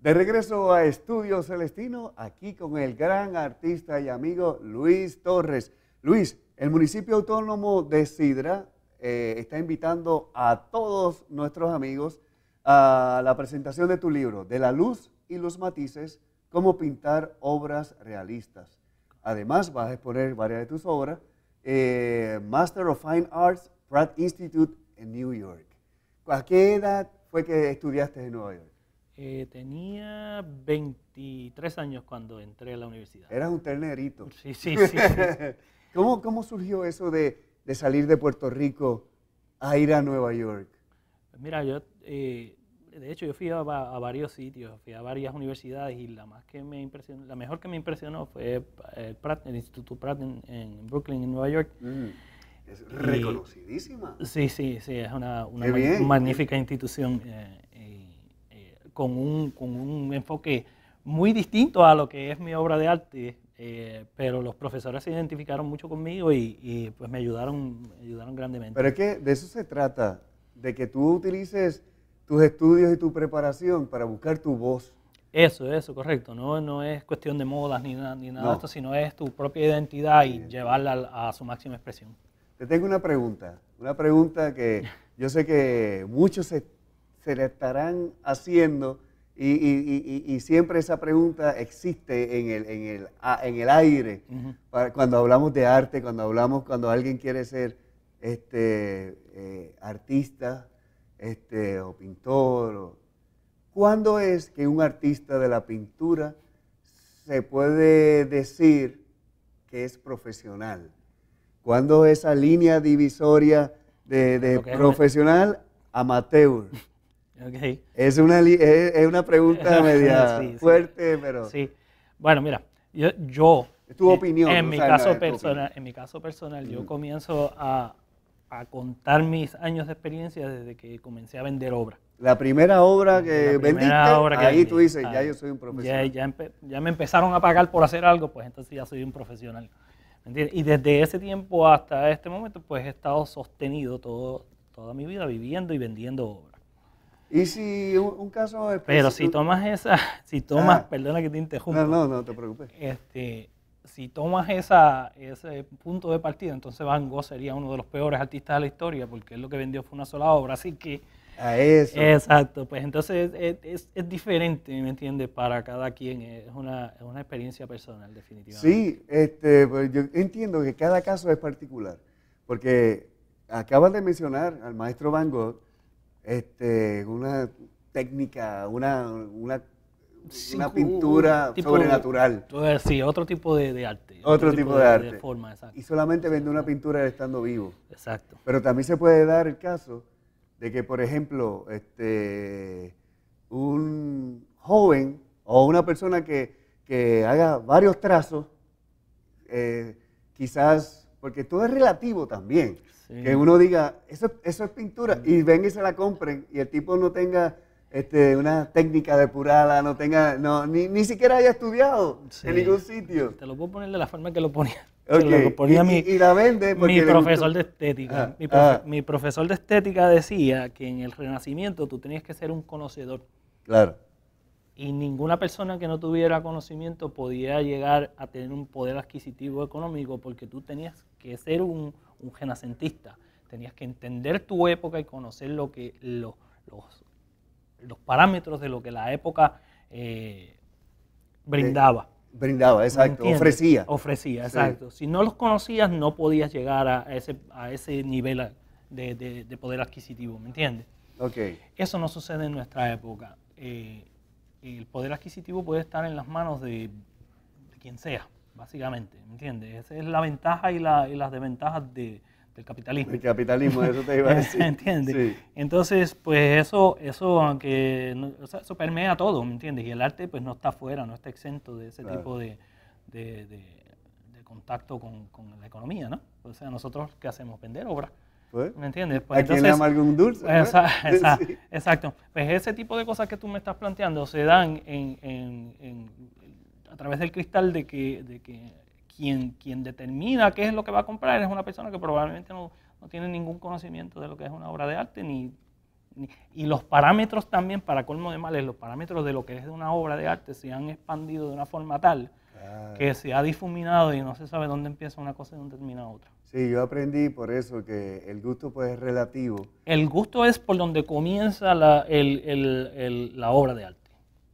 De regreso a Estudio Celestino, aquí con el gran artista y amigo Luis Torres. Luis, el municipio autónomo de Sidra eh, está invitando a todos nuestros amigos a la presentación de tu libro, De la luz y los matices, cómo pintar obras realistas. Además, vas a exponer varias de tus obras. Eh, Master of Fine Arts, Pratt Institute en New York. ¿A qué edad fue que estudiaste en Nueva York? Eh, tenía 23 años cuando entré a la universidad. era un ternerito. Sí, sí, sí. ¿Cómo, surgió eso de, salir de Puerto Rico a ir a Nueva York? Mira, yo, eh, de hecho, yo fui a, varios sitios, fui a varias universidades y la, más que me impresionó, la mejor que me impresionó fue el, eh, Pratt, el Instituto Pratt en, Brooklyn, en Nueva York. Mm, es reconocidísima. sí, sí, sí, es una, magnífica institución. Eh, con un, enfoque muy distinto a lo que es mi obra de arte, eh, pero los profesores se identificaron mucho conmigo y, pues me ayudaron, ayudaron grandemente. Pero es que de eso se trata, de que tú utilices tus estudios y tu preparación para buscar tu voz. Eso, eso, correcto. No, no es cuestión de modas ni, nada de esto, sino es tu propia identidad y llevarla a, su máxima expresión. Te tengo una pregunta, una pregunta que yo sé que muchos se le estarán haciendo? Y, siempre esa pregunta existe en el, en el, aire. cuando hablamos de arte, cuando hablamos, cuando alguien quiere ser este, eh, artista este, o pintor. ¿Cuándo es que un artista de la pintura se puede decir que es profesional? ¿Cuándo esa línea divisoria de, profesional amateur? Es, una, es, una pregunta media fuerte, pero... Sí. Bueno, mira, yo... tu opinión. En, mi, caso personal, en mi caso personal, yo mm. comienzo a, contar mis años de experiencia desde que comencé a vender obra La primera obra que vendiste, ahí tú dices, ya yo soy un profesional. Ya, me empezaron a pagar por hacer algo, pues entonces ya soy un profesional. ¿entiendes? Y desde ese tiempo hasta este momento, pues he estado sostenido todo, toda mi vida viviendo y vendiendo obras. Y si un, caso específico? Pero si tomas esa, si tomas, ah. perdona que te interrumpa. No, no, no te preocupes. Este, si tomas esa, ese punto de partida, entonces Van Gogh sería uno de los peores artistas de la historia, porque él lo que vendió fue una sola obra, así que... A eso. Exacto, pues entonces es, diferente, ¿me entiendes? Para cada quien, es una, es una experiencia personal, definitivamente. Sí, este, pues yo entiendo que cada caso es particular, porque acabas de mencionar al maestro Van Gogh, este, una técnica, una, una, pintura sobrenatural. sí, otro tipo de, arte. Otro, tipo, de, arte. Y solamente vende una pintura estando vivo. Exacto. Pero también se puede dar el caso de que, por ejemplo, este, un joven o una persona que, haga varios trazos, eh, quizás, porque todo es relativo también. Que uno diga, eso, eso es pintura, y ven y se la compren, y el tipo no tenga este, una técnica depurada, no tenga, no, ni, siquiera haya estudiado en ningún sitio. Te lo puedo poner de la forma que lo ponía. y, la vende mi profesor de estética. Ah, mi, ah. mi, profesor de estética decía que en el Renacimiento tú tenías que ser un conocedor. Claro. Y ninguna persona que no tuviera conocimiento podía llegar a tener un poder adquisitivo económico porque tú tenías que ser un, un genacentista Tenías que entender tu época y conocer lo que, los, los, parámetros de lo que la época eh, brindaba. Brindaba, exacto, ofrecía. Ofrecía, exacto. Si no los conocías, no podías llegar a ese, a ese nivel de, poder adquisitivo, ¿me entiendes? Okay. Eso no sucede en nuestra época. Eh, el poder adquisitivo puede estar en las manos de quien sea básicamente, ¿me entiendes? Esa es la ventaja y, las desventajas del capitalismo. El capitalismo, eso te iba a decir. ¿Entiendes? Entonces, pues eso, eso aunque o sea, eso permea todo, ¿me entiendes? Y el arte pues no está fuera, no está exento de ese tipo de, contacto con, la economía, ¿no? O sea, nosotros qué hacemos, vender obras. Pues, ¿Me entiendes? Pues, le algún dulce? Pues, exacto. Pues ese tipo de cosas que tú me estás planteando se dan en a través del cristal de que, que quien, quien determina qué es lo que va a comprar es una persona que probablemente no, tiene ningún conocimiento de lo que es una obra de arte, ni, y los parámetros también, para colmo de males, los parámetros de lo que es una obra de arte se han expandido de una forma tal que se ha difuminado y no se sabe dónde empieza una cosa y dónde termina otra. Sí, yo aprendí por eso que el gusto pues es relativo. El gusto es por donde comienza la, el, la obra de arte.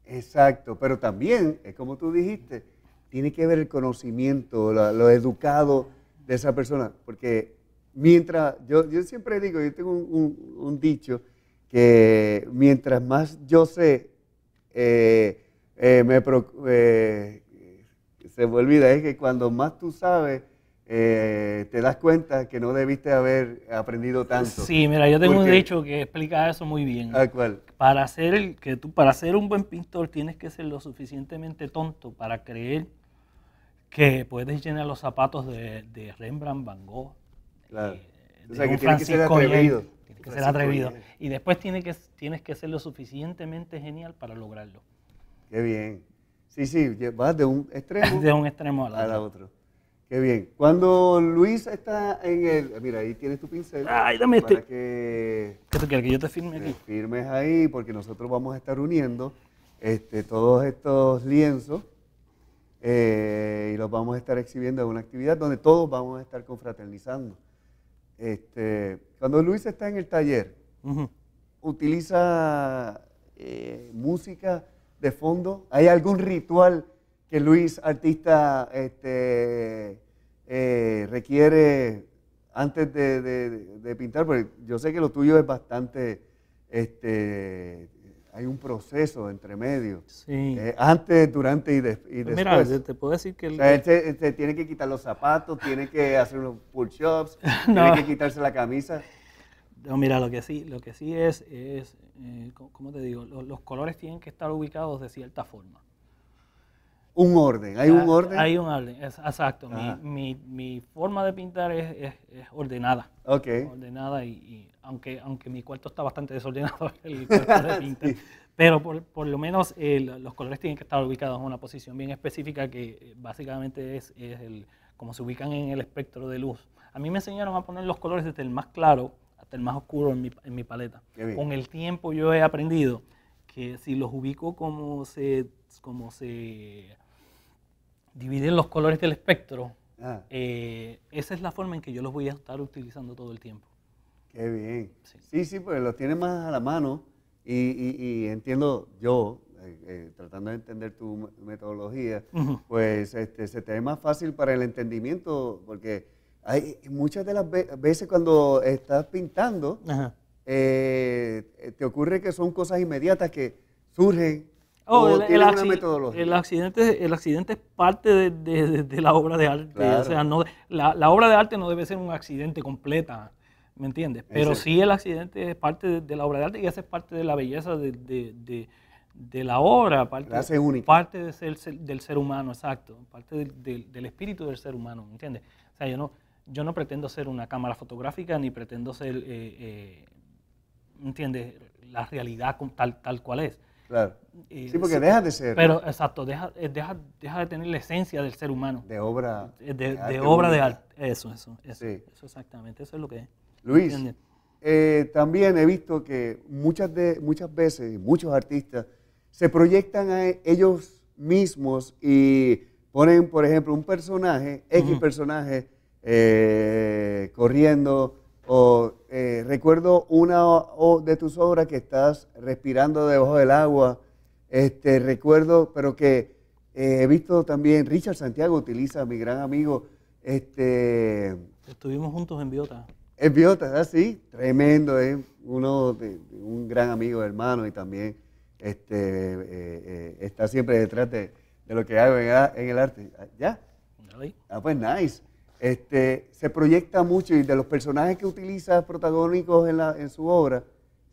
Exacto, pero también, es como tú dijiste, tiene que ver el conocimiento, lo, educado de esa persona, porque mientras, yo, siempre digo, yo tengo un, dicho, que mientras más yo sé, eh, eh, eh, se me olvida, es que cuando más tú sabes, eh, te das cuenta que no debiste haber aprendido tanto. Sí, mira, yo tengo un dicho que explica eso muy bien. Ah, cuál? Para ser, que tú, para ser un buen pintor tienes que ser lo suficientemente tonto para creer que puedes llenar los zapatos de, Rembrandt, Van Gogh. Claro. Eh, o sea, que tienes que ser atrevido. Tienes que ser atrevido. Y después tienes que, ser lo suficientemente genial para lograrlo. Qué bien. Sí, sí, vas de un extremo, al A otro. Qué bien. Cuando Luis está en el... Mira, ahí tienes tu pincel. Ay, dame este. para Que, ¿Qué quieres? Que yo te firme aquí. Firmes ahí porque nosotros vamos a estar uniendo este, todos estos lienzos eh, y los vamos a estar exhibiendo en una actividad donde todos vamos a estar confraternizando. Este, cuando Luis está en el taller, utiliza eh, música de fondo. ¿Hay algún ritual? que Luis, artista, este, eh, requiere antes de, pintar? Porque yo sé que lo tuyo es bastante, este, hay un proceso entre medio. Sí. Eh, antes, durante y, pues después. Mira, te puedo decir que... se, tiene que quitar los zapatos, tiene que hacer unos pull ups tiene que quitarse la camisa. No, mira, lo que sí, lo que sí es, es eh, ¿cómo te digo? los colores tienen que estar ubicados de cierta forma un orden, hay un ah, orden. Hay un orden, es, exacto. Mi, mi, forma de pintar es, es, ordenada. Ok. Ordenada y, y, aunque, aunque mi cuarto está bastante desordenado, el cuarto de pintar. Pero por, por, lo menos eh, los colores tienen que estar ubicados en una posición bien específica que eh, básicamente es, es el, como se ubican en el espectro de luz. A mí me enseñaron a poner los colores desde el más claro hasta el más oscuro en mi, en mi paleta. Con el tiempo yo he aprendido que si los ubico como se, como se dividir los colores del espectro, ah. eh, esa es la forma en que yo los voy a estar utilizando todo el tiempo. Qué bien. Sí, sí, pues los tienes más a la mano y, entiendo yo, eh, eh, tratando de entender tu metodología, pues este, se te ve más fácil para el entendimiento porque hay muchas de las veces cuando estás pintando, te ocurre que son cosas inmediatas que surgen Oh, el, accidente, el, accidente, es parte de, la obra de arte. la, obra de arte no debe ser un accidente completa, ¿me entiendes? Pero sí el accidente es parte de, la obra de arte y hace parte de la belleza de, la obra, parte, la parte ser, del ser humano, exacto, parte del, del espíritu del ser humano, ¿me entiendes? O sea, yo no, yo no pretendo ser una cámara fotográfica ni pretendo ser, eh, eh, entiendes? La realidad tal, tal cual es Claro. sí, porque deja de ser. Pero, exacto, eh, deja, de tener la esencia del ser humano. De obra. Eh, de, obra de arte. Eso, eso, eso, sí. exactamente, eso es lo que es. Luis, eh, también he visto que muchas, de, muchas veces, muchos artistas se proyectan a e, ellos mismos y ponen, por ejemplo, un personaje, X personaje, corriendo o eh, recuerdo una o, de tus obras que estás respirando debajo del agua. Este, recuerdo, pero que eh, he visto también, Richard Santiago utiliza, mi gran amigo. Este, Estuvimos juntos en Biota. En Biota, ¿ah, sí, tremendo, es ¿eh? uno de, un gran amigo, hermano, y también este, está siempre detrás de, de lo que hago en, el arte. ¿Ya? Ah, pues nice. Este, se proyecta mucho y de los personajes que utiliza protagónicos en, la, en su obra,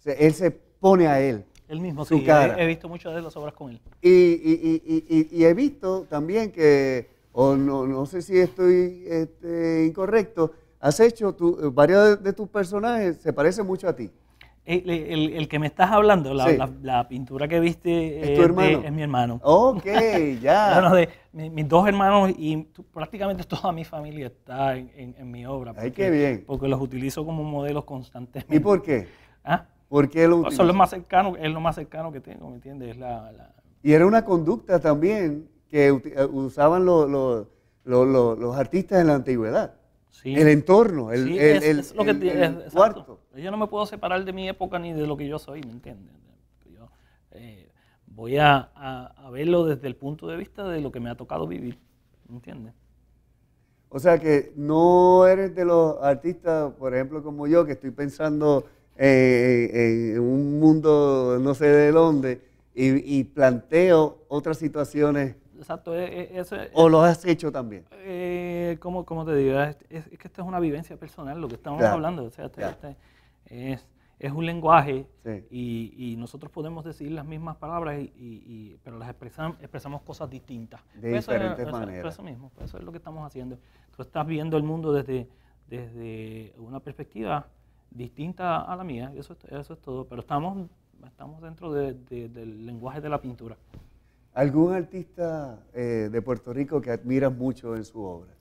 él se pone a él. Él mismo, sí, He, visto muchas de las obras con él. Y, y, y, y he visto también que, o no, no, sé si estoy este, incorrecto, has hecho tu, varios de, de tus personajes se parecen mucho a ti. Eh, el, que me estás hablando, la, pintura que viste ¿Es, eh, tu hermano? es mi hermano. Ok, ya. mis dos hermanos y prácticamente toda mi familia está en, mi obra. Ay, qué bien. Porque los utilizo como modelos constantemente. ¿Y por qué? ¿Ah? Porque es más cercano, es lo más cercano que tengo, ¿me entiendes? Y era una conducta también que eh, usaban los, los artistas en la antigüedad. El entorno, el, cuarto. Yo no me puedo separar de mi época ni de lo que yo soy, ¿me entiendes? Yo eh, voy a, verlo desde el punto de vista de lo que me ha tocado vivir, ¿me entiendes? O sea que no eres de los artistas, por ejemplo, como yo, que estoy pensando eh, en, un mundo no sé de dónde y, y planteo otras situaciones Exacto. E, e, eso, ¿O lo has hecho también? Eh, como, te digo, es, que esto es una vivencia personal, lo que estamos hablando. O sea, este, este es, un lenguaje y, nosotros podemos decir las mismas palabras, y, pero las expresamos, expresamos cosas distintas. De pues diferentes eso, maneras. Eso, mismo, pues eso es lo que estamos haciendo. Tú estás viendo el mundo desde, desde una perspectiva distinta a la mía, eso, eso es todo, pero estamos, estamos dentro del lenguaje de la pintura. ¿Algún artista eh, de Puerto Rico que admiras mucho en su obra?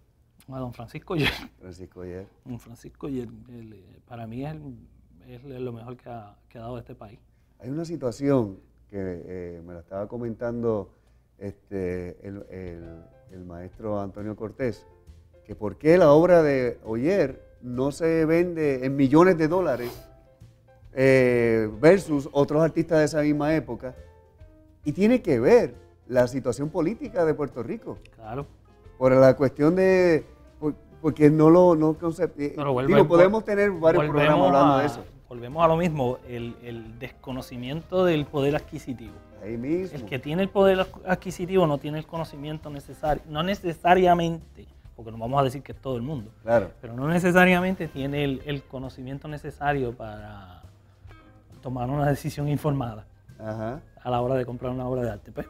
A don Francisco Yer. Francisco Yer. Don Francisco eh, para mí es, lo mejor que ha, que ha dado este país. Hay una situación que eh, me la estaba comentando este, el, maestro Antonio Cortés, que por qué la obra de Oyer no se vende en millones de dólares versus otros artistas de esa misma época y tiene que ver la situación política de Puerto Rico. Claro. Por la cuestión de... porque no lo... No eh, Pero lo podemos tener varios programas hablando de eso. Volvemos a lo mismo, el, desconocimiento del poder adquisitivo. Ahí mismo. El que tiene el poder adquisitivo no tiene el conocimiento necesario, no necesariamente, porque no vamos a decir que es todo el mundo, claro. pero no necesariamente tiene el conocimiento necesario para tomar una decisión informada a la hora de comprar una obra de arte. Pues.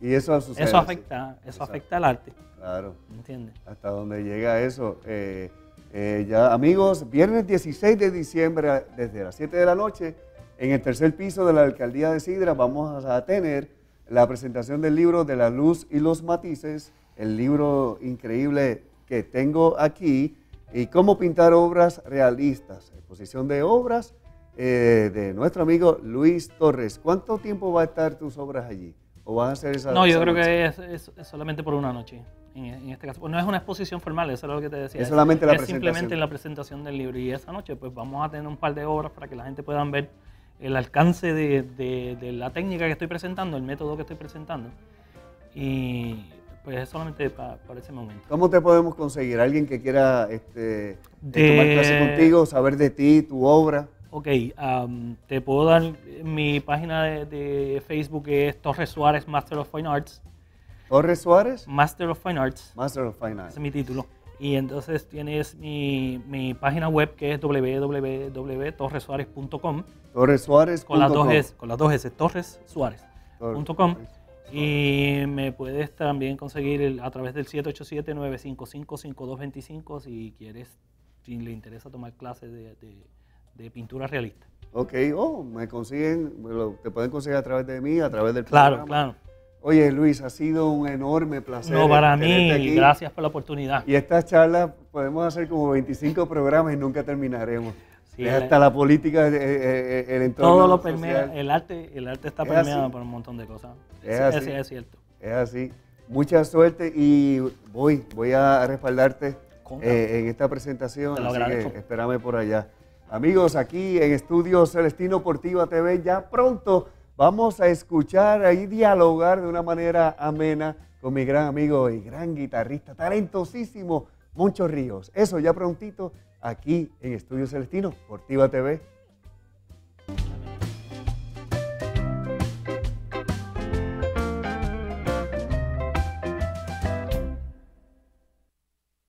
y eso Eso afecta, eso afecta al arte. Claro. ¿Entiendes? Hasta dónde llega eso. Eh, eh, ya, amigos, viernes 16 de diciembre, desde las 7 de la noche, en el tercer piso de la alcaldía de Sidra, vamos a tener la presentación del libro de la luz y los matices, el libro increíble que tengo aquí, y cómo pintar obras realistas, exposición de obras eh, de nuestro amigo Luis Torres. ¿Cuánto tiempo va a estar tus obras allí? ¿O a No, yo creo que es, solamente por una noche. En, este caso, pues no es una exposición formal, eso es lo que te decía. Es solamente la presentación. simplemente la presentación del libro. Y esa noche, pues vamos a tener un par de obras para que la gente pueda ver el alcance de, la técnica que estoy presentando, el método que estoy presentando. Y pues es solamente para, ese momento. ¿Cómo te podemos conseguir? ¿Alguien que quiera este, eh, tomar clase contigo, saber de ti, tu obra? ok, te puedo dar mi página de, Facebook que es Torres Suárez Master of Fine Arts. ¿Torres Suárez? Master of Fine Arts. Master of Fine Arts. es mi título. Y entonces tienes mi, página web que es www.torresuárez.com. Suárez. Con las dos S, con las dos S, torresuárez.com. Y me puedes también conseguir a través del 787-955-5225 si quieres, si le interesa tomar clases de de pintura realista. Ok, oh, me consiguen, te pueden conseguir a través de mí, a través del programa. Claro, claro. Oye, Luis, ha sido un enorme placer. No, para mí, gracias por la oportunidad. Y estas charlas podemos hacer como 25 programas y nunca terminaremos. hasta la política, eh, eh, eh, el, entorno. Todo lo permea, el arte, el arte está permeado por un montón de cosas. Es así. es cierto. Es así. Mucha suerte y voy, voy a respaldarte en esta presentación. Te así espérame por allá. Amigos, aquí en Estudio Celestino Portiva TV, ya pronto vamos a escuchar y dialogar de una manera amena con mi gran amigo y gran guitarrista, talentosísimo, Moncho Ríos. Eso ya prontito aquí en Estudio Celestino Portiva TV.